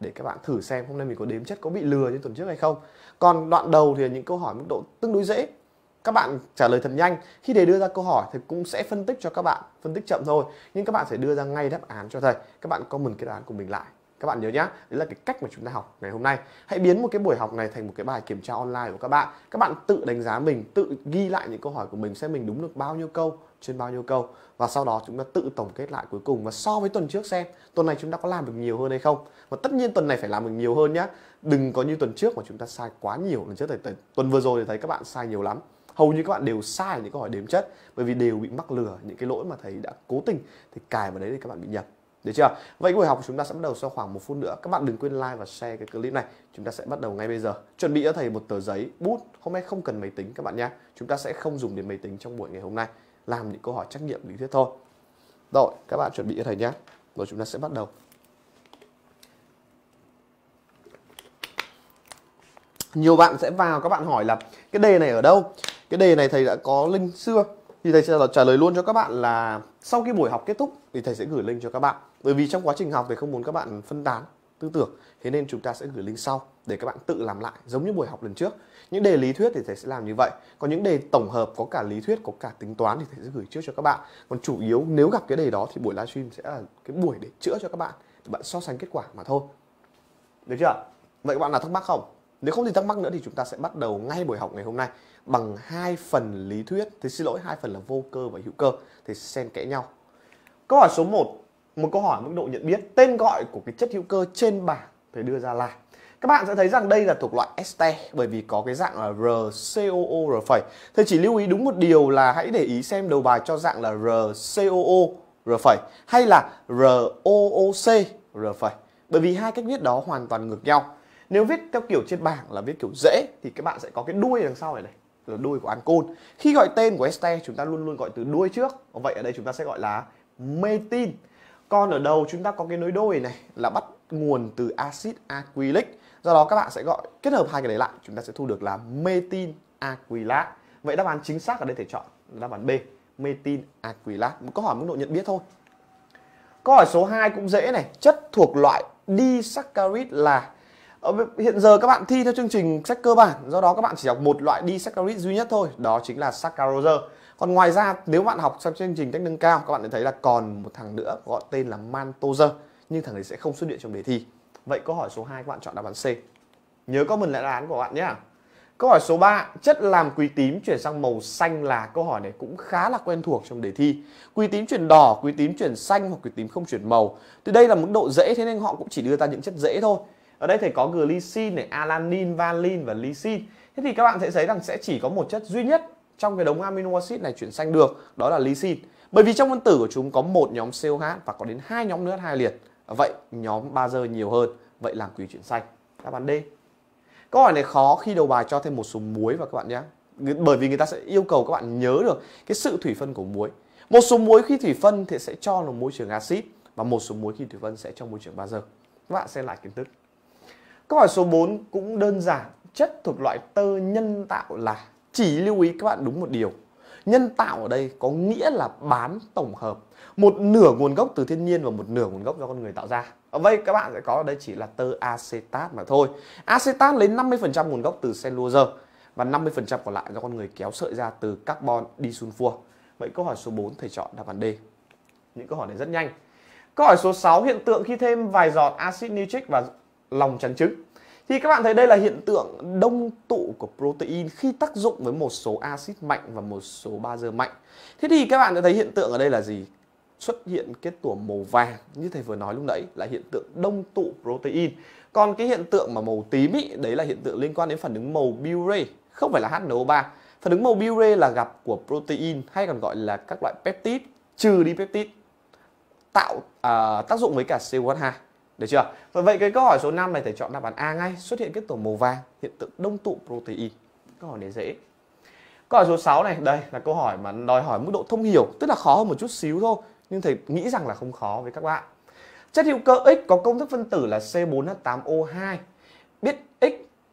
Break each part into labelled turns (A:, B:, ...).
A: để các bạn thử xem hôm nay mình có đếm chất có bị lừa như tuần trước hay không còn đoạn đầu thì là những câu hỏi mức độ tương đối dễ các bạn trả lời thật nhanh khi đề đưa ra câu hỏi thì cũng sẽ phân tích cho các bạn phân tích chậm thôi nhưng các bạn sẽ đưa ra ngay đáp án cho thầy các bạn comment cái đáp án của mình lại các bạn nhớ nhá đấy là cái cách mà chúng ta học ngày hôm nay hãy biến một cái buổi học này thành một cái bài kiểm tra online của các bạn các bạn tự đánh giá mình tự ghi lại những câu hỏi của mình xem mình đúng được bao nhiêu câu trên bao nhiêu câu và sau đó chúng ta tự tổng kết lại cuối cùng và so với tuần trước xem tuần này chúng ta có làm được nhiều hơn hay không và tất nhiên tuần này phải làm được nhiều hơn nhé đừng có như tuần trước mà chúng ta sai quá nhiều lần trước thì tuần vừa rồi thì thấy các bạn sai nhiều lắm hầu như các bạn đều sai những câu hỏi đếm chất bởi vì đều bị mắc lừa những cái lỗi mà thầy đã cố tình thì cài vào đấy thì các bạn bị nhầm được chưa? Vậy buổi học chúng ta sẽ bắt đầu sau khoảng một phút nữa. Các bạn đừng quên like và share cái clip này. Chúng ta sẽ bắt đầu ngay bây giờ. Chuẩn bị cho thầy một tờ giấy, bút. Hôm nay không cần máy tính các bạn nhé. Chúng ta sẽ không dùng đến máy tính trong buổi ngày hôm nay làm những câu hỏi trắc nghiệm lý thuyết thôi rồi các bạn chuẩn bị cho thầy nhé rồi chúng ta sẽ bắt đầu nhiều bạn sẽ vào các bạn hỏi là cái đề này ở đâu cái đề này thầy đã có link xưa thì thầy sẽ trả lời luôn cho các bạn là sau khi buổi học kết thúc thì thầy sẽ gửi link cho các bạn bởi vì trong quá trình học thầy không muốn các bạn phân tán tư tưởng thế nên chúng ta sẽ gửi link sau để các bạn tự làm lại giống như buổi học lần trước những đề lý thuyết thì thầy sẽ làm như vậy còn những đề tổng hợp có cả lý thuyết có cả tính toán thì thầy sẽ gửi trước cho các bạn còn chủ yếu nếu gặp cái đề đó thì buổi livestream sẽ là cái buổi để chữa cho các bạn để bạn so sánh kết quả mà thôi được chưa vậy các bạn nào thắc mắc không nếu không thì thắc mắc nữa thì chúng ta sẽ bắt đầu ngay buổi học ngày hôm nay bằng hai phần lý thuyết thì xin lỗi hai phần là vô cơ và hữu cơ thì xen kẽ nhau câu hỏi số 1 một câu hỏi mức độ nhận biết tên gọi của cái chất hữu cơ trên bảng thầy đưa ra là các bạn sẽ thấy rằng đây là thuộc loại este bởi vì có cái dạng là RCOO R phẩy. Thầy chỉ lưu ý đúng một điều là hãy để ý xem đầu bài cho dạng là RCOO R phẩy hay là ROOC R phẩy. Bởi vì hai cách viết đó hoàn toàn ngược nhau. Nếu viết theo kiểu trên bảng là viết kiểu dễ thì các bạn sẽ có cái đuôi đằng sau này này là đuôi của ancol. Khi gọi tên của este chúng ta luôn luôn gọi từ đuôi trước. Vậy ở đây chúng ta sẽ gọi là metin. Còn ở đầu chúng ta có cái nối đôi này là bắt nguồn từ axit acrylic. Do đó các bạn sẽ gọi kết hợp hai cái đấy lại, chúng ta sẽ thu được là metin acrylat. Vậy đáp án chính xác ở đây thể chọn đáp án B, metin acrylat. Một câu hỏi mức độ nhận biết thôi. Câu hỏi số 2 cũng dễ này, chất thuộc loại disaccharid là Ờ, hiện giờ các bạn thi theo chương trình sách cơ bản, do đó các bạn chỉ học một loại saccharide duy nhất thôi, đó chính là saccharose. Còn ngoài ra nếu bạn học trong chương trình cách nâng cao, các bạn sẽ thấy là còn một thằng nữa gọi tên là mantose, nhưng thằng này sẽ không xuất hiện trong đề thi. Vậy câu hỏi số 2 các bạn chọn đáp án C. Nhớ comment lại đáp án của bạn nhé. Câu hỏi số 3, chất làm quý tím chuyển sang màu xanh là câu hỏi này cũng khá là quen thuộc trong đề thi. Quý tím chuyển đỏ, quý tím chuyển xanh hoặc quý tím không chuyển màu. Từ đây là mức độ dễ thế nên họ cũng chỉ đưa ra những chất dễ thôi ở đây thì có glycine này alanin valin và lysine thế thì các bạn sẽ thấy rằng sẽ chỉ có một chất duy nhất trong cái đống amino acid này chuyển xanh được đó là lysine bởi vì trong phân tử của chúng có một nhóm COH và có đến hai nhóm nước hai liệt vậy nhóm bazơ nhiều hơn vậy làm quý chuyển xanh đáp án D câu hỏi này khó khi đầu bài cho thêm một số muối vào các bạn nhé bởi vì người ta sẽ yêu cầu các bạn nhớ được cái sự thủy phân của muối một số muối khi thủy phân thì sẽ cho là môi trường axit và một số muối khi thủy phân sẽ cho môi trường bazơ các bạn xem lại kiến thức Câu hỏi số 4 cũng đơn giản, chất thuộc loại tơ nhân tạo là chỉ lưu ý các bạn đúng một điều. Nhân tạo ở đây có nghĩa là bán tổng hợp một nửa nguồn gốc từ thiên nhiên và một nửa nguồn gốc do con người tạo ra. Ở đây các bạn sẽ có ở đây chỉ là tơ acetat mà thôi. Acetat lấy 50% nguồn gốc từ cellulose và 50% còn lại do con người kéo sợi ra từ carbon disulfur. Vậy câu hỏi số 4 thầy chọn đáp án D. Những câu hỏi này rất nhanh. Câu hỏi số 6 hiện tượng khi thêm vài giọt axit nitric và lòng trắng trứng thì các bạn thấy đây là hiện tượng đông tụ của protein khi tác dụng với một số axit mạnh và một số bazơ mạnh. Thế thì các bạn đã thấy hiện tượng ở đây là gì? Xuất hiện kết tủa màu vàng như thầy vừa nói lúc nãy là hiện tượng đông tụ protein. Còn cái hiện tượng mà màu tím ý, đấy là hiện tượng liên quan đến phản ứng màu Biuret, không phải là HNO3. Phản ứng màu Biuret là gặp của protein hay còn gọi là các loại peptide trừ đi peptide tạo à, tác dụng với cả CO2 được chưa? Và vậy cái câu hỏi số 5 này thầy chọn đáp án A ngay, xuất hiện kết tổ màu vàng, hiện tượng đông tụ protein. Câu hỏi này dễ. Câu hỏi số 6 này, đây là câu hỏi mà đòi hỏi mức độ thông hiểu, tức là khó hơn một chút xíu thôi, nhưng thầy nghĩ rằng là không khó với các bạn. Chất hữu cơ X có công thức phân tử là C4H8O2. Biết X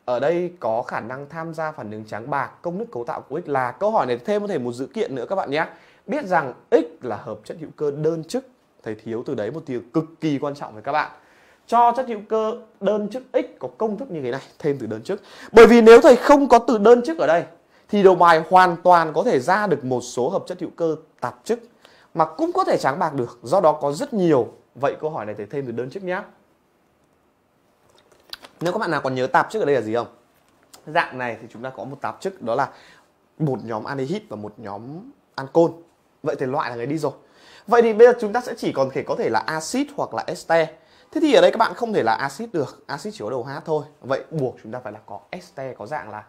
A: ở đây có khả năng tham gia phản ứng trắng bạc, công thức cấu tạo của X là câu hỏi này thêm có thể một dữ kiện nữa các bạn nhé. Biết rằng X là hợp chất hữu cơ đơn chức, thầy thiếu từ đấy một từ cực kỳ quan trọng với các bạn cho chất hữu cơ đơn chức x có công thức như thế này thêm từ đơn chức bởi vì nếu thầy không có từ đơn chức ở đây thì đầu bài hoàn toàn có thể ra được một số hợp chất hữu cơ tạp chức mà cũng có thể tráng bạc được do đó có rất nhiều vậy câu hỏi này thầy thêm từ đơn chức nhé nếu các bạn nào còn nhớ tạp chức ở đây là gì không dạng này thì chúng ta có một tạp chức đó là một nhóm aldehyde và một nhóm ancol vậy thì loại là người đi rồi vậy thì bây giờ chúng ta sẽ chỉ còn thể có thể là axit hoặc là este Thế thì ở đây các bạn không thể là axit được, axit chỉ có đầu H thôi. Vậy buộc chúng ta phải là có este có dạng là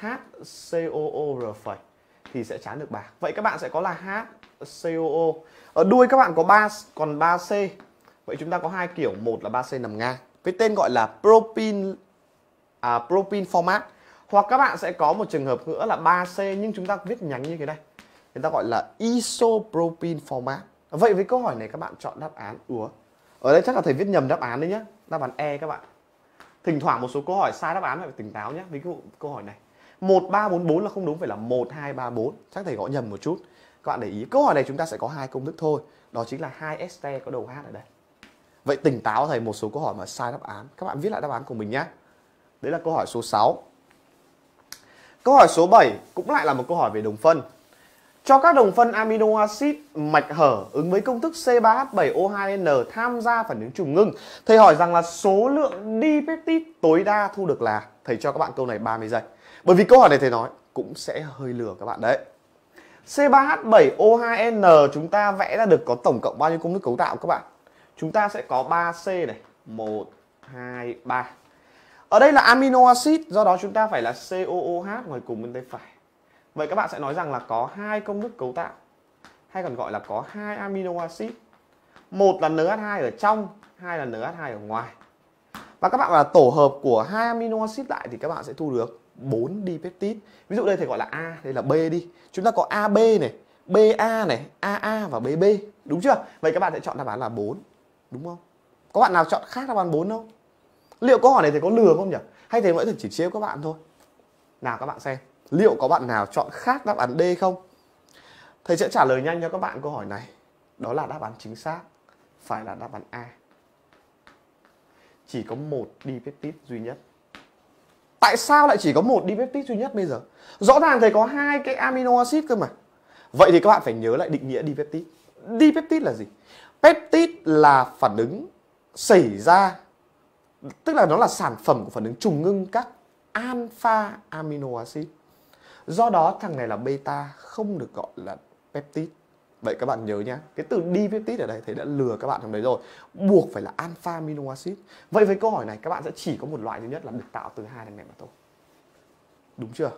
A: HCOOR phẩy thì sẽ chán được bạc. Vậy các bạn sẽ có là HCOO. Ở đuôi các bạn có 3 còn 3C. Vậy chúng ta có hai kiểu, một là 3C nằm ngang với tên gọi là propin à, propin format hoặc các bạn sẽ có một trường hợp nữa là 3C nhưng chúng ta viết nhánh như thế này. chúng ta gọi là isopropin format. Vậy với câu hỏi này các bạn chọn đáp án úa ở đây chắc là thầy viết nhầm đáp án đấy nhá đáp án e các bạn thỉnh thoảng một số câu hỏi sai đáp án phải tỉnh táo nhé ví dụ câu hỏi này một ba bốn bốn là không đúng phải là một hai ba bốn chắc thầy gõ nhầm một chút các bạn để ý câu hỏi này chúng ta sẽ có hai công thức thôi đó chính là hai st có đầu h ở đây vậy tỉnh táo thầy một số câu hỏi mà sai đáp án các bạn viết lại đáp án của mình nhé đấy là câu hỏi số 6 câu hỏi số 7 cũng lại là một câu hỏi về đồng phân cho các đồng phân amino acid mạch hở ứng với công thức C3H7O2N tham gia phản ứng trùng ngưng. Thầy hỏi rằng là số lượng dipeptide tối đa thu được là thầy cho các bạn câu này 30 giây. Bởi vì câu hỏi này thầy nói cũng sẽ hơi lừa các bạn đấy. C3H7O2N chúng ta vẽ ra được có tổng cộng bao nhiêu công thức cấu tạo các bạn? Chúng ta sẽ có 3C này, 1 2 3. Ở đây là amino acid, do đó chúng ta phải là COOH ngoài cùng bên tay phải. Vậy các bạn sẽ nói rằng là có hai công thức cấu tạo hay còn gọi là có hai amino acid. Một là NH2 ở trong, hai là NH2 ở ngoài. Và các bạn là tổ hợp của hai amino acid lại thì các bạn sẽ thu được 4 dipeptide. Ví dụ đây thầy gọi là A, đây là B đi. Chúng ta có AB này, BA này, AA và BB, đúng chưa? Vậy các bạn sẽ chọn đáp án là 4, đúng không? Có bạn nào chọn khác đáp án 4 không? Liệu câu hỏi này thầy có lừa không nhỉ? Hay thầy vẫn chỉ chia các bạn thôi? Nào các bạn xem liệu có bạn nào chọn khác đáp án D không? Thầy sẽ trả lời nhanh cho các bạn câu hỏi này. Đó là đáp án chính xác, phải là đáp án A. Chỉ có một dipeptide duy nhất. Tại sao lại chỉ có một dipeptide duy nhất bây giờ? Rõ ràng thầy có hai cái amino acid cơ mà. Vậy thì các bạn phải nhớ lại định nghĩa dipeptide. Dipeptide là gì? Peptide là phản ứng xảy ra tức là nó là sản phẩm của phản ứng trùng ngưng các alpha amino acid Do đó thằng này là beta không được gọi là peptide. Vậy các bạn nhớ nhé, cái từ đi peptide ở đây thầy đã lừa các bạn trong đấy rồi. Buộc phải là alpha amino acid. Vậy với câu hỏi này các bạn sẽ chỉ có một loại duy nhất là được tạo từ hai thằng này mà thôi. Đúng chưa?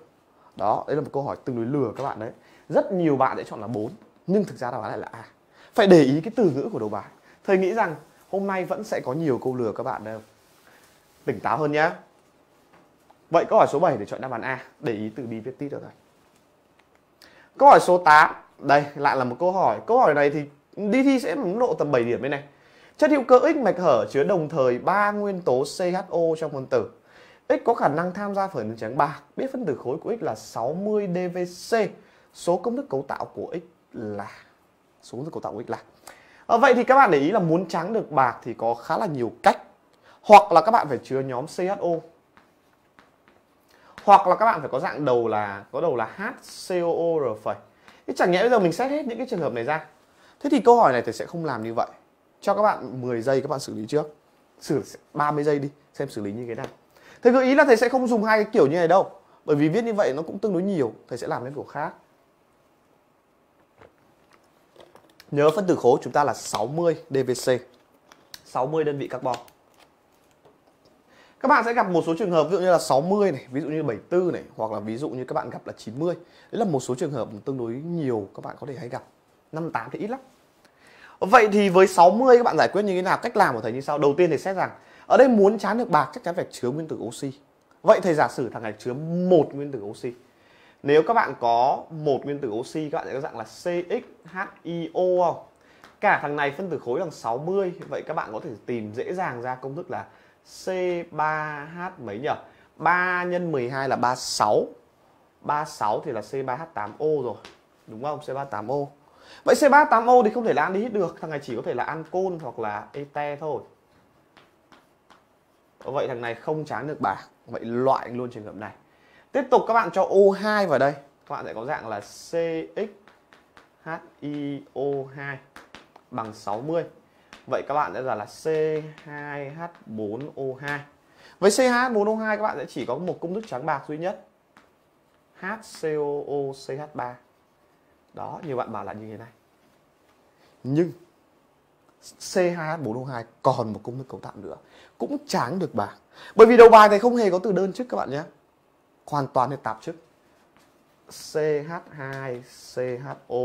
A: Đó, đấy là một câu hỏi tương đối lừa các bạn đấy. Rất nhiều bạn sẽ chọn là 4, nhưng thực ra đáp án lại là A. Phải để ý cái từ ngữ của đầu bài. Thầy nghĩ rằng hôm nay vẫn sẽ có nhiều câu lừa các bạn đâu. Tỉnh táo hơn nhé Vậy câu hỏi số 7 để chọn đáp án A, để ý từ bi viết tít cho rồi. Câu hỏi số 8, đây lại là một câu hỏi. Câu hỏi này thì đi thi sẽ mức độ tầm 7 điểm đây này. Chất hữu cơ X mạch hở chứa đồng thời 3 nguyên tố CHO trong phân tử. X có khả năng tham gia phản ứng trắng bạc. Biết phân tử khối của X là 60 DVC. Số công thức cấu tạo của X là số công thức cấu tạo của X là. À, vậy thì các bạn để ý là muốn trắng được bạc thì có khá là nhiều cách. Hoặc là các bạn phải chứa nhóm CHO hoặc là các bạn phải có dạng đầu là có đầu là HCOR phẩy thế chẳng nhẽ bây giờ mình xét hết những cái trường hợp này ra thế thì câu hỏi này thì sẽ không làm như vậy cho các bạn 10 giây các bạn xử lý trước xử 30 giây đi xem xử lý như thế nào thầy gợi ý là thầy sẽ không dùng hai cái kiểu như này đâu bởi vì viết như vậy nó cũng tương đối nhiều thầy sẽ làm đến kiểu khác nhớ phân tử khối chúng ta là 60 DVC 60 đơn vị carbon các bạn sẽ gặp một số trường hợp ví dụ như là 60 này, ví dụ như 74 này hoặc là ví dụ như các bạn gặp là 90. Đấy là một số trường hợp tương đối nhiều các bạn có thể hay gặp. 58 thì ít lắm. Vậy thì với 60 các bạn giải quyết như thế nào? Cách làm của thầy như sau? Đầu tiên thì xét rằng ở đây muốn chán được bạc chắc chắn phải chứa nguyên tử oxy. Vậy thầy giả sử thằng này chứa một nguyên tử oxy. Nếu các bạn có một nguyên tử oxy các bạn sẽ có dạng là CXHIO không? Cả thằng này phân tử khối bằng 60, vậy các bạn có thể tìm dễ dàng ra công thức là C3H mấy nhỉ? 3 nhân 12 là 36. 36 thì là C3H8O rồi. Đúng không? C3H8O. Vậy C3H8O thì không thể là aldehyde được, thằng này chỉ có thể là côn hoặc là ete thôi. Vậy thằng này không tráng được bạc. Vậy loại luôn trường hợp này. Tiếp tục các bạn cho O2 vào đây. Các bạn sẽ có dạng là CX HiO2 bằng 60. Vậy các bạn sẽ là là C2H4O2 Với C2H4O2 các bạn sẽ chỉ có một công thức trắng bạc duy nhất HCOOCH3 Đó, như bạn bảo là như thế này Nhưng C2H4O2 còn một công thức cấu tạo nữa Cũng tráng được bạc Bởi vì đầu bài này không hề có từ đơn chức các bạn nhé Hoàn toàn là tạp chức CH2, CHO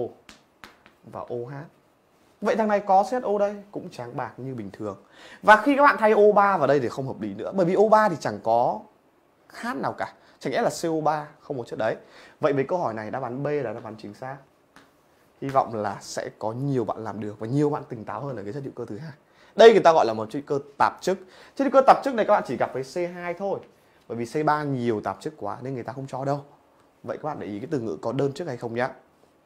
A: và OH Vậy thằng này có set O đây cũng tráng bạc như bình thường. Và khi các bạn thay O3 vào đây thì không hợp lý nữa bởi vì O3 thì chẳng có khác nào cả. Chẳng lẽ là CO3 không có chất đấy. Vậy với câu hỏi này đáp án B là đáp án chính xác. Hy vọng là sẽ có nhiều bạn làm được và nhiều bạn tỉnh táo hơn ở cái chất hữu cơ thứ hai. Đây người ta gọi là một chất hữu cơ tạp chức. Chất hữu cơ tạp chức này các bạn chỉ gặp với C2 thôi. Bởi vì C3 nhiều tạp chức quá nên người ta không cho đâu. Vậy các bạn để ý cái từ ngữ có đơn chức hay không nhé.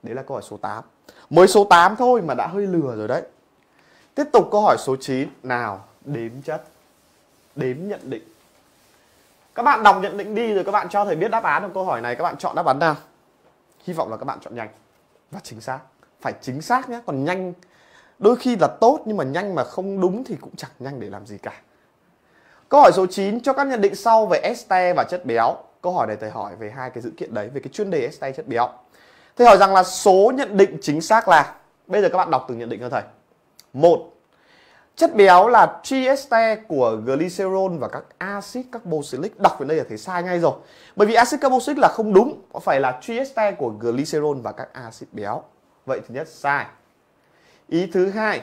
A: Đấy là câu hỏi số 8 Mới số 8 thôi mà đã hơi lừa rồi đấy Tiếp tục câu hỏi số 9 Nào đếm chất Đếm nhận định Các bạn đọc nhận định đi rồi các bạn cho thầy biết đáp án của câu hỏi này Các bạn chọn đáp án nào Hy vọng là các bạn chọn nhanh Và chính xác Phải chính xác nhé Còn nhanh Đôi khi là tốt nhưng mà nhanh mà không đúng thì cũng chẳng nhanh để làm gì cả Câu hỏi số 9 cho các nhận định sau về este và chất béo Câu hỏi này thầy hỏi về hai cái dữ kiện đấy Về cái chuyên đề este chất béo Thầy hỏi rằng là số nhận định chính xác là Bây giờ các bạn đọc từng nhận định cho thầy một Chất béo là trieste của glycerol và các axit carboxylic Đọc về đây là thấy sai ngay rồi Bởi vì axit carboxylic là không đúng Phải là trieste của glycerol và các axit béo Vậy thứ nhất sai Ý thứ hai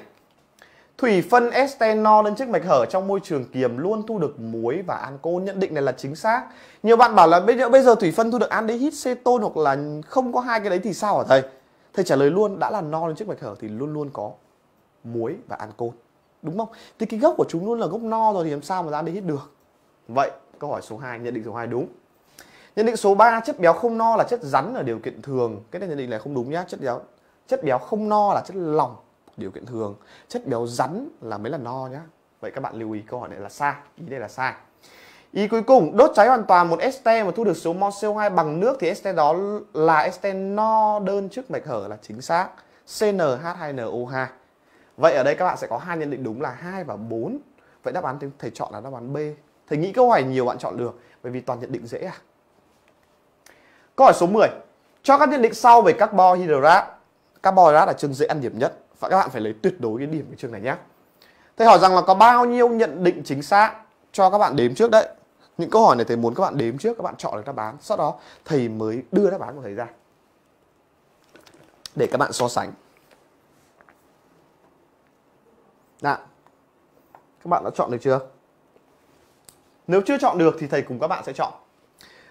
A: Thủy phân estenol lên chiếc mạch hở trong môi trường kiềm luôn thu được muối và ancol. Nhận định này là chính xác. Nhiều bạn bảo là bây giờ, bây giờ thủy phân thu được aldehyde, ceton hoặc là không có hai cái đấy thì sao hả thầy? Thầy trả lời luôn đã là no lên chiếc mạch hở thì luôn luôn có muối và ancol. Đúng không? Thì cái gốc của chúng luôn là gốc no rồi thì làm sao mà ra aldehyde được? Vậy câu hỏi số 2 nhận định số 2 đúng. Nhận định số 3 chất béo không no là chất rắn ở điều kiện thường. Cái này nhận định này không đúng nhá. Chất béo chất béo không no là chất lỏng điều kiện thường chất béo rắn là mới là no nhá vậy các bạn lưu ý câu hỏi này là sai ý đây là sai ý cuối cùng đốt cháy hoàn toàn một este mà thu được số mol CO2 bằng nước thì este đó là este no đơn trước mạch hở là chính xác CnH2NO2 vậy ở đây các bạn sẽ có hai nhận định đúng là 2 và 4 vậy đáp án thầy chọn là đáp án B thầy nghĩ câu hỏi nhiều bạn chọn được bởi vì toàn nhận định dễ à câu hỏi số 10 cho các nhận định sau về carbon hydrate carbohydrate là chương dễ ăn điểm nhất và các bạn phải lấy tuyệt đối cái điểm cái chương này nhé thầy hỏi rằng là có bao nhiêu nhận định chính xác cho các bạn đếm trước đấy những câu hỏi này thầy muốn các bạn đếm trước các bạn chọn được đáp án sau đó thầy mới đưa đáp án của thầy ra để các bạn so sánh Đã. các bạn đã chọn được chưa nếu chưa chọn được thì thầy cùng các bạn sẽ chọn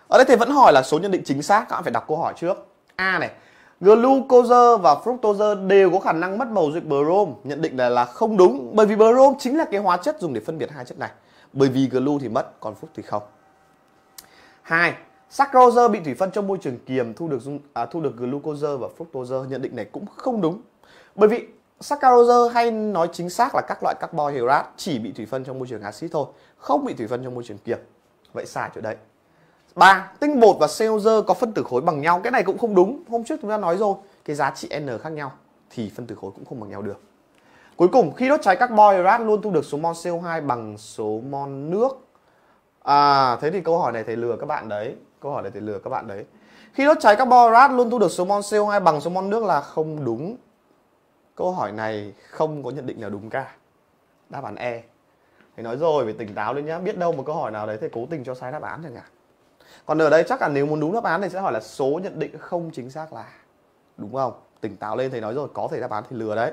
A: ở đây thầy vẫn hỏi là số nhận định chính xác các bạn phải đọc câu hỏi trước a này Glucose và fructose đều có khả năng mất màu dịch brom nhận định là là không đúng bởi vì brom chính là cái hóa chất dùng để phân biệt hai chất này bởi vì glu thì mất còn fruct thì không hai Saccharose bị thủy phân trong môi trường kiềm thu được dung, à, thu được glucose và fructose nhận định này cũng không đúng bởi vì saccharose hay nói chính xác là các loại carbohydrate chỉ bị thủy phân trong môi trường axit thôi không bị thủy phân trong môi trường kiềm vậy sai chỗ đấy 3. Tinh bột và CO có phân tử khối bằng nhau. Cái này cũng không đúng. Hôm trước chúng ta nói rồi, cái giá trị n khác nhau thì phân tử khối cũng không bằng nhau được. Cuối cùng, khi đốt cháy carbon hydrate luôn thu được số mol CO2 bằng số mol nước. À, thế thì câu hỏi này thầy lừa các bạn đấy. Câu hỏi này thầy lừa các bạn đấy. Khi đốt cháy carbon hydrate luôn thu được số mol CO2 bằng số mol nước là không đúng. Câu hỏi này không có nhận định nào đúng cả. Đáp án E. Thầy nói rồi, phải tỉnh táo lên nhá. Biết đâu một câu hỏi nào đấy thầy cố tình cho sai đáp án chẳng hạn còn ở đây chắc là nếu muốn đúng đáp án thì sẽ hỏi là số nhận định không chính xác là đúng không tỉnh táo lên thầy nói rồi có thể đáp án thì lừa đấy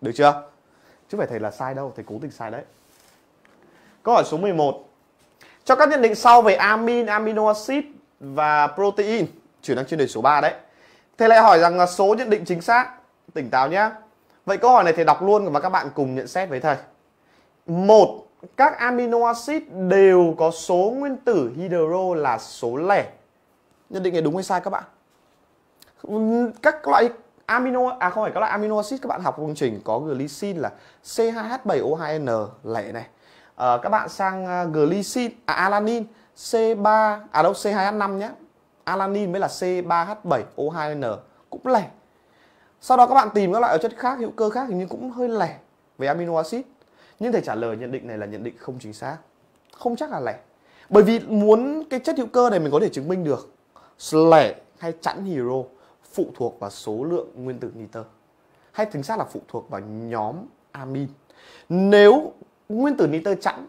A: được chưa chứ phải thầy là sai đâu thầy cố tình sai đấy câu hỏi số 11 cho các nhận định sau về amin amino acid và protein chuyển sang chuyên đề số 3 đấy thầy lại hỏi rằng là số nhận định chính xác tỉnh táo nhé vậy câu hỏi này thầy đọc luôn và các bạn cùng nhận xét với thầy một các amino acid đều có số nguyên tử hydro là số lẻ. Nhận định này đúng hay sai các bạn? Các loại amino à không phải các loại amino acid các bạn học công trình có glycine là C2H7O2N lẻ này. À, các bạn sang ờ, glycine à, alanin C3 à đâu C2H5 nhé. Alanin mới là C3H7O2N cũng lẻ. Sau đó các bạn tìm các loại chất khác hữu cơ khác thì cũng hơi lẻ về amino acid nhưng thầy trả lời nhận định này là nhận định không chính xác không chắc là lẻ bởi vì muốn cái chất hữu cơ này mình có thể chứng minh được lẻ hay chẵn hero phụ thuộc vào số lượng nguyên tử nitơ hay chính xác là phụ thuộc vào nhóm amin nếu nguyên tử nitơ chẵn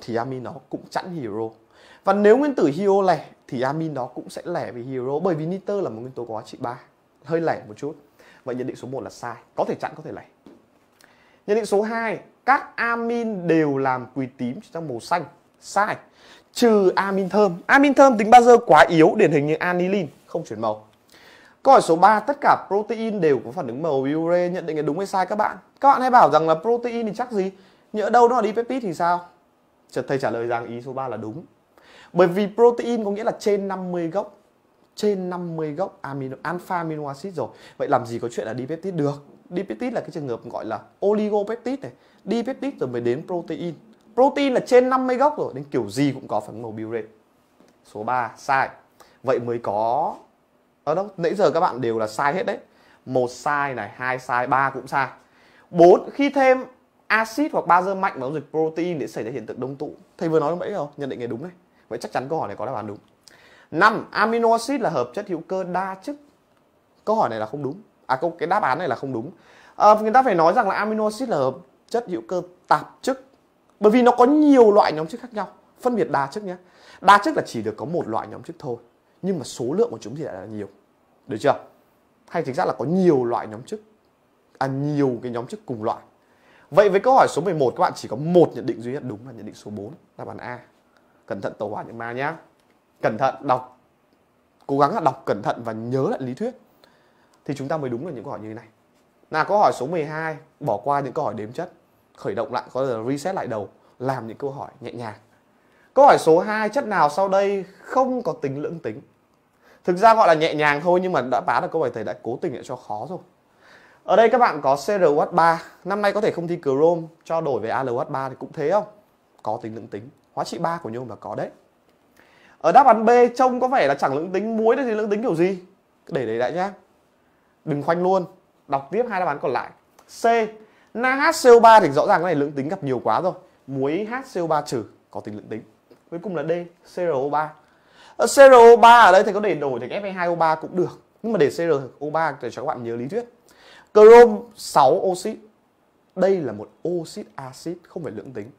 A: thì amin nó cũng chẵn hero và nếu nguyên tử hero lẻ thì amin đó cũng sẽ lẻ về hero bởi vì nitơ là một nguyên tố có giá trị 3 hơi lẻ một chút vậy nhận định số 1 là sai có thể chẵn có thể lẻ nhận định số 2 các amin đều làm quỳ tím chỉ màu xanh sai trừ amin thơm amin thơm tính bazơ quá yếu điển hình như anilin không chuyển màu Câu hỏi số 3, tất cả protein đều có phản ứng màu ure nhận định là đúng hay sai các bạn. Các bạn hay bảo rằng là protein thì chắc gì, nhỡ đâu nó là peptide thì sao? Chợt thầy trả lời rằng ý số 3 là đúng. Bởi vì protein có nghĩa là trên 50 gốc, trên 50 gốc amino alpha amino acid rồi. Vậy làm gì có chuyện là đi peptide được? dipeptide là cái trường hợp gọi là oligopeptide này dipeptide rồi mới đến protein protein là trên 50 gốc rồi nên kiểu gì cũng có phấn màu bure số 3 sai vậy mới có ở ờ, đâu nãy giờ các bạn đều là sai hết đấy một sai này hai sai ba cũng sai bốn khi thêm axit hoặc bazơ mạnh vào dịch protein để xảy ra hiện tượng đông tụ thầy vừa nói lúc nãy rồi nhận định này đúng đấy vậy chắc chắn câu hỏi này có đáp án đúng năm Amino acid là hợp chất hữu cơ đa chức. Câu hỏi này là không đúng à câu cái đáp án này là không đúng à, người ta phải nói rằng là amino acid là chất hữu cơ tạp chức bởi vì nó có nhiều loại nhóm chức khác nhau phân biệt đa chức nhé đa chức là chỉ được có một loại nhóm chức thôi nhưng mà số lượng của chúng thì lại là nhiều được chưa hay chính xác là có nhiều loại nhóm chức à nhiều cái nhóm chức cùng loại vậy với câu hỏi số 11 các bạn chỉ có một nhận định duy nhất đúng là nhận định số 4 đáp án A cẩn thận tàu hỏa những ma nhá cẩn thận đọc cố gắng là đọc cẩn thận và nhớ lại lý thuyết thì chúng ta mới đúng được những câu hỏi như thế này là câu hỏi số 12 bỏ qua những câu hỏi đếm chất khởi động lại có là reset lại đầu làm những câu hỏi nhẹ nhàng câu hỏi số 2 chất nào sau đây không có tính lưỡng tính thực ra gọi là nhẹ nhàng thôi nhưng mà đã bán được câu hỏi thầy đã cố tình để cho khó rồi ở đây các bạn có CRUH3 năm nay có thể không thi Chrome cho đổi về ALUH3 thì cũng thế không có tính lưỡng tính hóa trị 3 của nhôm là có đấy ở đáp án B trông có vẻ là chẳng lưỡng tính muối đấy thì lưỡng tính kiểu gì để đấy đã nhé đừng khoanh luôn đọc tiếp hai đáp án còn lại C na NaHCO3 thì rõ ràng cái này lượng tính gặp nhiều quá rồi muối HCO3 trừ có tính lượng tính cuối cùng là D CRO3 ở ờ, CRO3 ở đây thì có để đổi thành f 2 o 3 cũng được nhưng mà để CRO3 để cho các bạn nhớ lý thuyết Chrome 6 oxit đây là một oxit axit không phải lượng tính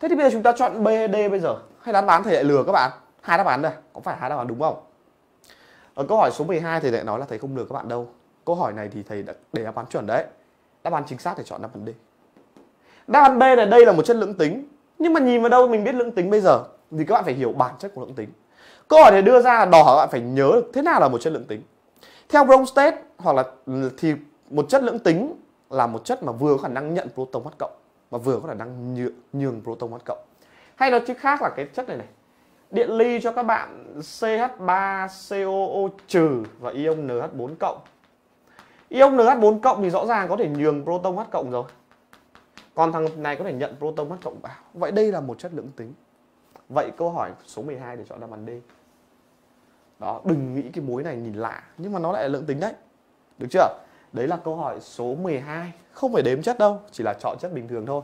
A: thế thì bây giờ chúng ta chọn B D bây giờ hay đáp án thầy lại lừa các bạn hai đáp án đây có phải hai đáp án đúng không ở ờ, câu hỏi số 12 thì lại nói là thầy không lừa các bạn đâu Câu hỏi này thì thầy đã để đáp án chuẩn đấy. Đáp án chính xác thì chọn đáp án D. Đáp án B là đây là một chất lưỡng tính. Nhưng mà nhìn vào đâu mình biết lưỡng tính bây giờ? Thì các bạn phải hiểu bản chất của lưỡng tính. Câu hỏi này đưa ra là đòi hỏi bạn phải nhớ được thế nào là một chất lưỡng tính. Theo Bronsted hoặc là thì một chất lưỡng tính là một chất mà vừa có khả năng nhận proton H cộng và vừa có khả năng nhường, nhường proton H cộng. Hay nói chứ khác là cái chất này này. Điện ly cho các bạn CH3COO- trừ và ion NH4+ cộng Ion NH4 cộng thì rõ ràng có thể nhường proton H cộng rồi. Còn thằng này có thể nhận proton H cộng vào. Vậy đây là một chất lưỡng tính. Vậy câu hỏi số 12 để chọn đáp án D. Đó, đừng nghĩ cái mối này nhìn lạ nhưng mà nó lại là lưỡng tính đấy. Được chưa? Đấy là câu hỏi số 12, không phải đếm chất đâu, chỉ là chọn chất bình thường thôi.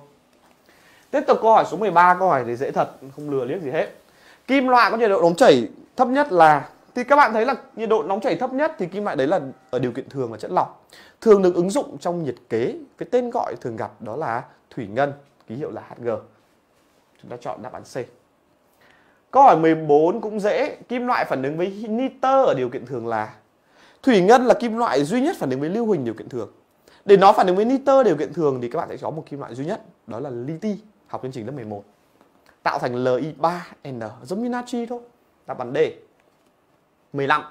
A: Tiếp tục câu hỏi số 13, câu hỏi thì dễ thật, không lừa liếc gì hết. Kim loại có nhiệt độ nóng chảy thấp nhất là thì các bạn thấy là nhiệt độ nóng chảy thấp nhất thì kim loại đấy là ở điều kiện thường là chất lỏng thường được ứng dụng trong nhiệt kế với tên gọi thường gặp đó là thủy ngân ký hiệu là HG chúng ta chọn đáp án C câu hỏi 14 cũng dễ kim loại phản ứng với nitơ ở điều kiện thường là thủy ngân là kim loại duy nhất phản ứng với lưu huỳnh điều kiện thường để nó phản ứng với nitơ điều kiện thường thì các bạn sẽ có một kim loại duy nhất đó là liti học chương trình lớp 11 tạo thành Li3N giống như natri thôi đáp án D 15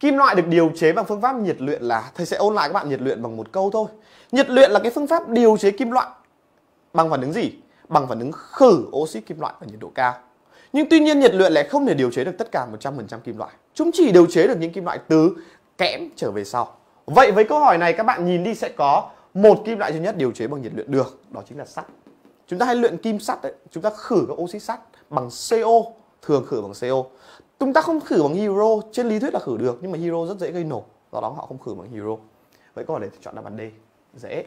A: Kim loại được điều chế bằng phương pháp nhiệt luyện là Thầy sẽ ôn lại các bạn nhiệt luyện bằng một câu thôi Nhiệt luyện là cái phương pháp điều chế kim loại Bằng phản ứng gì? Bằng phản ứng khử oxy kim loại ở nhiệt độ cao Nhưng tuy nhiên nhiệt luyện lại không thể điều chế được tất cả 100% kim loại Chúng chỉ điều chế được những kim loại từ kẽm trở về sau Vậy với câu hỏi này các bạn nhìn đi sẽ có một kim loại duy nhất điều chế bằng nhiệt luyện được Đó chính là sắt Chúng ta hay luyện kim sắt đấy Chúng ta khử các oxy sắt bằng CO Thường khử bằng CO chúng ta không khử bằng hero trên lý thuyết là khử được nhưng mà hero rất dễ gây nổ do đó họ không khử bằng hero vậy câu hỏi này chọn đáp án D dễ